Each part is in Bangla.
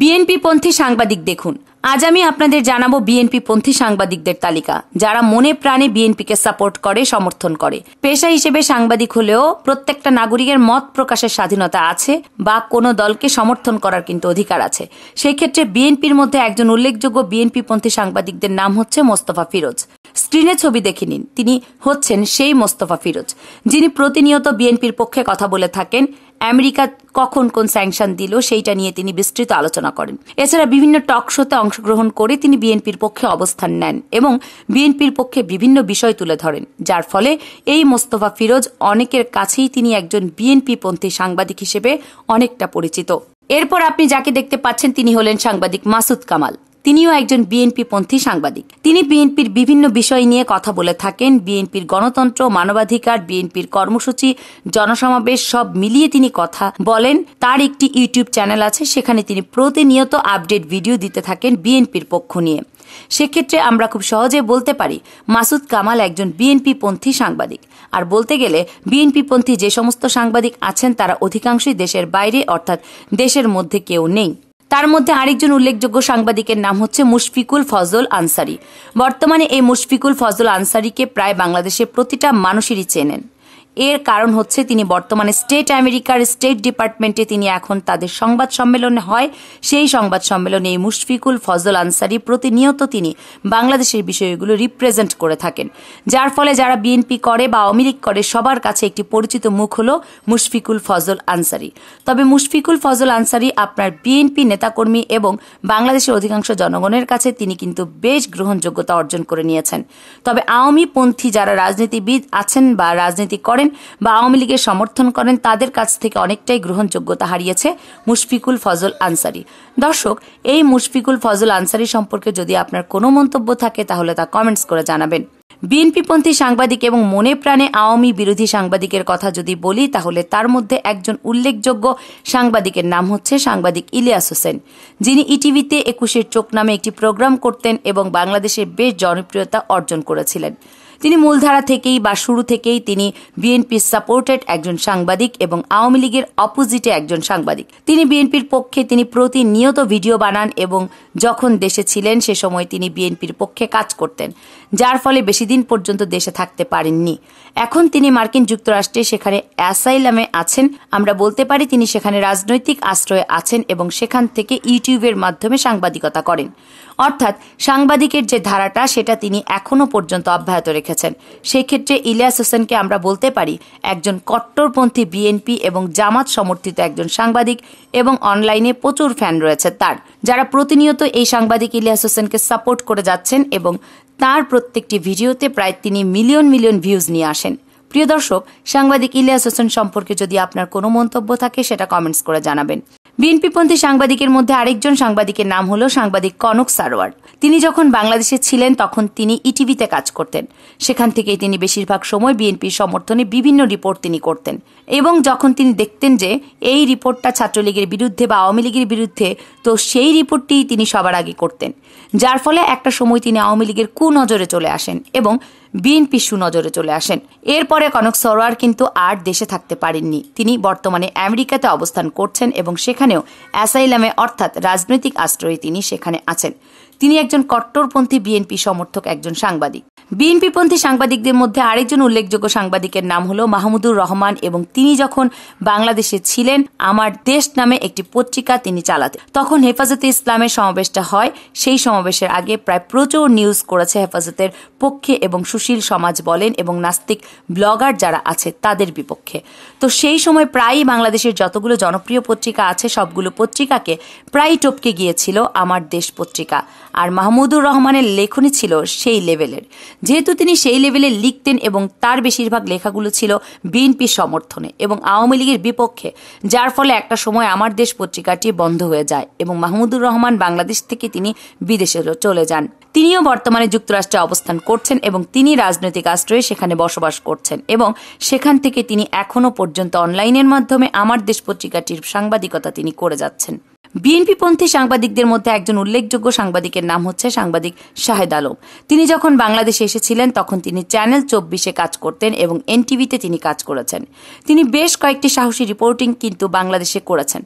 বিএনপি পন্থী সাংবাদিক দেখুন আজ আমি আপনাদের জানাবো বিএনপি পন্থী সাংবাদিকদের তালিকা যারা মনে প্রাণে বিএনপিকে সাপোর্ট করে সমর্থন করে পেশা হিসেবে সাংবাদিক হলেও প্রত্যেকটা নাগরিকের মত প্রকাশের স্বাধীনতা আছে বা কোনো দলকে সমর্থন করার কিন্তু অধিকার আছে সেই ক্ষেত্রে বিএনপির মধ্যে একজন উল্লেখযোগ্য বিএনপি পন্থী সাংবাদিকদের নাম হচ্ছে মোস্তফা ফিরোজ স্ক্রিনে ছবি দেখে নিন তিনি হচ্ছেন সেই মোস্তফা ফিরোজ যিনি প্রতিনিয়ত বিএনপির পক্ষে কথা বলে থাকেন আমেরিকা কখন কোন স্যাংশন দিল সেইটা নিয়ে তিনি বিস্তৃত আলোচনা করেন এছাড়া বিভিন্ন টক শোতে অংশগ্রহণ করে তিনি বিএনপির পক্ষে অবস্থান নেন এবং বিএনপির পক্ষে বিভিন্ন বিষয় তুলে ধরেন যার ফলে এই মোস্তফা ফিরোজ অনেকের কাছেই তিনি একজন বিএনপি পন্থী সাংবাদিক হিসেবে অনেকটা পরিচিত এরপর আপনি যাকে দেখতে পাচ্ছেন তিনি হলেন সাংবাদিক মাসুদ কামাল তিনিও একজন বিএনপি পন্থী সাংবাদিক তিনি বিএনপির বিভিন্ন বিষয় নিয়ে কথা বলে থাকেন বিএনপির গণতন্ত্র মানবাধিকার বিএনপির কর্মসূচি জনসমাবেশ সব মিলিয়ে তিনি কথা বলেন তার একটি ইউটিউব চ্যানেল আছে সেখানে তিনি প্রতিনিয়ত আপডেট ভিডিও দিতে থাকেন বিএনপির পক্ষ নিয়ে সেক্ষেত্রে আমরা খুব সহজে বলতে পারি মাসুদ কামাল একজন বিএনপি পন্থী সাংবাদিক আর বলতে গেলে বিএনপি পন্থী যে সমস্ত সাংবাদিক আছেন তারা অধিকাংশই দেশের বাইরে অর্থাৎ দেশের মধ্যে কেউ নেই তার মধ্যে আরেকজন উল্লেখযোগ্য সাংবাদিকের নাম হচ্ছে মুশফিকুল ফজল আনসারি বর্তমানে এই মুশফিকুল ফজল আনসারিকে প্রায় বাংলাদেশের প্রতিটা মানুষেরই চেনেন এর কারণ হচ্ছে তিনি বর্তমানে স্টেট আমেরিকার স্টেট ডিপার্টমেন্টে তিনি এখন তাদের সংবাদ সম্মেলনে হয় সেই সংবাদ সম্মেলনে এই মুশফিকুল ফজল আনসারি প্রতিনিয়ত তিনি বাংলাদেশের বিষয়গুলো রিপ্রেজেন্ট করে থাকেন যার ফলে যারা বিএনপি করে বা আওয়ামী করে সবার কাছে একটি পরিচিত মুখ হল মুশফিকুল ফজল আনসারি তবে মুশফিকুল ফজল আনসারি আপনার বিএনপি নেতাকর্মী এবং বাংলাদেশের অধিকাংশ জনগণের কাছে তিনি কিন্তু বেশ গ্রহণযোগ্যতা অর্জন করে নিয়েছেন তবে আওয়ামী পন্থী যারা রাজনীতিবিদ আছেন বা রাজনীতি করেন করেন বা আওয়ামী লীগের সমর্থন করেন তাদের কাছ থেকে অনেকটাই গ্রহণযোগ্যতা হারিয়েছে মুশফিকুল ফজল আনসারি দর্শক এই মুশফিকুল ফজল আনসারি সম্পর্কে যদি আপনার কোনো মন্তব্য থাকে তাহলে তা কমেন্টস করে জানাবেন বিএনপিপন্থী সাংবাদিক এবং মনে প্রাণে আওয়ামী বিরোধী সাংবাদিকের কথা যদি বলি তাহলে তার মধ্যে একজন উল্লেখযোগ্য সাংবাদিকের নাম হচ্ছে সাংবাদিক ইলিয়াস হোসেন যিনি ইটিভিতে একুশের চোখ নামে একটি প্রোগ্রাম করতেন এবং বাংলাদেশে বেশ জনপ্রিয়তা অর্জন করেছিলেন তিনি মূলধারা থেকেই বা শুরু থেকেই তিনি বিএনপি সাপোর্টেড একজন সাংবাদিক এবং আওয়ামী লীগের অপোজিটে একজন সাংবাদিক তিনি বিএনপির পক্ষে তিনি প্রতিনিয়ত ভিডিও বানান এবং যখন দেশে ছিলেন সে সময় তিনি বিএনপির পক্ষে কাজ করতেন যার ফলে বেশি দিন পর্যন্ত দেশে থাকতে পারেননি এখন তিনি মার্কিন যুক্তরাষ্ট্রে সেখানে অ্যাসাইলামে আছেন আমরা বলতে পারি তিনি সেখানে রাজনৈতিক আশ্রয়ে আছেন এবং সেখান থেকে ইউটিউবের মাধ্যমে সাংবাদিকতা করেন অর্থাৎ সাংবাদিকের যে ধারাটা সেটা তিনি এখনো পর্যন্ত অব্যাহত রেখেছেন রেখেছেন সেই ক্ষেত্রে ইলিয়াস হোসেনকে আমরা বলতে পারি একজন কট্টরপন্থী বিএনপি এবং জামাত সমর্থিত একজন সাংবাদিক এবং অনলাইনে প্রচুর ফ্যান রয়েছে তার যারা প্রতিনিয়ত এই সাংবাদিক ইলিয়াস হোসেনকে সাপোর্ট করে যাচ্ছেন এবং তার প্রত্যেকটি ভিডিওতে প্রায় তিনি মিলিয়ন মিলিয়ন ভিউজ নিয়ে আসেন প্রিয় দর্শক সাংবাদিক ইলিয়াস হোসেন সম্পর্কে যদি আপনার কোনো মন্তব্য থাকে সেটা কমেন্টস করে জানাবেন বিএনপিপন্থী সাংবাদিকের মধ্যে আরেকজন সাংবাদিকের নাম হলো সাংবাদিক কনক সারওয়ার তিনি যখন বাংলাদেশে ছিলেন তখন তিনি ইটিভিতে কাজ করতেন সেখান থেকেই তিনি বেশিরভাগ সময় বিএনপির সমর্থনে বিভিন্ন রিপোর্ট তিনি করতেন এবং যখন তিনি দেখতেন যে এই রিপোর্টটা ছাত্রলীগের বিরুদ্ধে বা আওয়ামী লীগের বিরুদ্ধে তো সেই রিপোর্টটিই তিনি সবার আগে করতেন যার ফলে একটা সময় তিনি আওয়ামী লীগের কুনজরে চলে আসেন এবং বিএনপি সুনজরে চলে আসেন এরপরে কনক সরোয়ার কিন্তু আর দেশে থাকতে পারেননি তিনি বর্তমানে আমেরিকাতে অবস্থান করছেন এবং সেখানে সেখানেও অ্যাসাইলামে অর্থাৎ রাজনৈতিক আশ্রয়ে তিনি সেখানে আছেন তিনি একজন কট্টরপন্থী বিএনপি সমর্থক একজন সাংবাদিক বিএনপিপন্থী সাংবাদিকদের মধ্যে আরেকজন উল্লেখযোগ্য সাংবাদিকের নাম হল মাহমুদুর রহমান এবং তিনি যখন বাংলাদেশে ছিলেন আমার দেশ নামে একটি পত্রিকা তিনি চালাতেন তখন হেফাজতে ইসলামের সমাবেশটা হয় সেই সমাবেশের আগে প্রায় প্রচুর নিউজ করেছে হেফাজতের পক্ষে এবং সুশীল সমাজ বলেন এবং নাস্তিক ব্লগার যারা আছে তাদের বিপক্ষে তো সেই সময় প্রায়ই বাংলাদেশের যতগুলো জনপ্রিয় পত্রিকা আছে সবগুলো পত্রিকাকে প্রায় টপকে গিয়েছিল আমার দেশ পত্রিকা আর মাহমুদুর রহমানের লেখনি ছিল সেই লেভেলের যেহেতু তিনি সেই লেভেলে লিখতেন এবং তার বেশিরভাগ লেখাগুলো ছিল বিএনপি সমর্থনে এবং আওয়ামী লীগের বিপক্ষে যার ফলে একটা সময় আমার দেশ পত্রিকাটি বন্ধ হয়ে যায় এবং মাহমুদুর রহমান বাংলাদেশ থেকে তিনি বিদেশে চলে যান তিনিও বর্তমানে যুক্তরাষ্ট্রে অবস্থান করছেন এবং তিনি রাজনৈতিক আশ্রয়ে সেখানে বসবাস করছেন এবং সেখান থেকে তিনি এখনও পর্যন্ত অনলাইনের মাধ্যমে আমার দেশ পত্রিকাটির সাংবাদিকতা তিনি করে যাচ্ছেন বিএনপিপন্থী সাংবাদিকদের মধ্যে একজন উল্লেখযোগ্য সাংবাদিকের নাম হচ্ছে সাংবাদিক শাহেদ আলম তিনি যখন বাংলাদেশে এসেছিলেন তখন তিনি চ্যানেল চব্বিশে কাজ করতেন এবং এনটিভিতে তিনি কাজ করেছেন তিনি বেশ কয়েকটি সাহসী রিপোর্টিং কিন্তু বাংলাদেশে করেছেন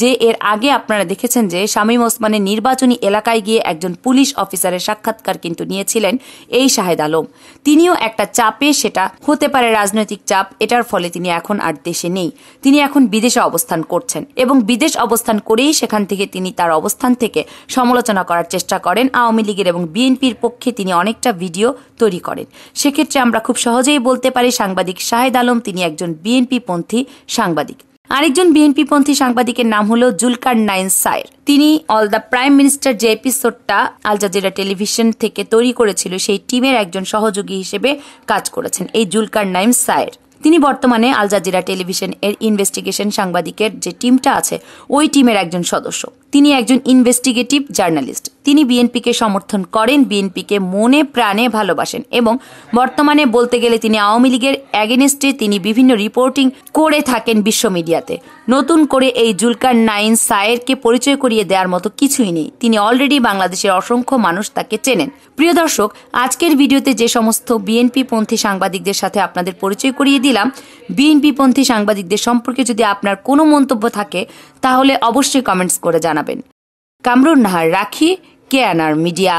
যে এর আগে আপনারা দেখেছেন যে শামীম ওসমানের নির্বাচনী এলাকায় গিয়ে একজন পুলিশ অফিসারের সাক্ষাৎকার কিন্তু নিয়েছিলেন এই শাহেদ আলম তিনিও একটা চাপে সেটা হতে পারে রাজনৈতিক চাপ এটার ফলে তিনি এখন আর দেশে নেই তিনি এখন বিদেশে অবস্থান করছেন এবং বিদেশ অবস্থান করেই সেখানে সেখান থেকে তিনি তার অবস্থান থেকে সমালোচনা করার চেষ্টা করেন আওয়ামী লীগের এবং বিএনপির পক্ষে তিনি অনেকটা ভিডিও তৈরি করেন সেক্ষেত্রে আমরা খুব সহজেই বলতে পারি সাংবাদিক শাহেদ আলম তিনি একজন বিএনপি পন্থী সাংবাদিক আরেকজন বিএনপিপন্থী সাংবাদিকের নাম হলো জুলকার নাইন সায়ের তিনি অল দ্য প্রাইম মিনিস্টার যে এপিসোডটা আল জাজিরা টেলিভিশন থেকে তৈরি করেছিল সেই টিমের একজন সহযোগী হিসেবে কাজ করেছেন এই জুলকার নাইম সায়ের তিনি বর্তমানে আল জাজিরা টেলিভিশন এর ইনভেস্টিগেশন সাংবাদিকের যে টিমটা আছে ওই টিমের একজন সদস্য তিনি একজন ইনভেস্টিগেটিভ জার্নালিস্ট তিনি বিএনপিকে সমর্থন করেন বিএনপিকে মনে প্রাণে ভালোবাসেন এবং বর্তমানে বলতে গেলে তিনি আওয়ামী লীগের অ্যাগেনিস্টে তিনি বিভিন্ন রিপোর্টিং করে থাকেন বিশ্ব মিডিয়াতে নতুন করে এই জুলকার নাইন সায়েরকে পরিচয় করিয়ে দেওয়ার মতো কিছুই নেই তিনি অলরেডি বাংলাদেশের অসংখ্য মানুষ তাকে চেনেন প্রিয় দর্শক আজকের ভিডিওতে যে সমস্ত বিএনপি পন্থী সাংবাদিকদের সাথে আপনাদের পরিচয় করিয়ে দিলাম বিএনপি পন্থী সাংবাদিকদের সম্পর্কে যদি আপনার কোনো মন্তব্য থাকে তাহলে অবশ্যই কমেন্টস করে জানাবেন জানাবেন কামরুন নাহার রাখি কেয়ানার মিডিয়া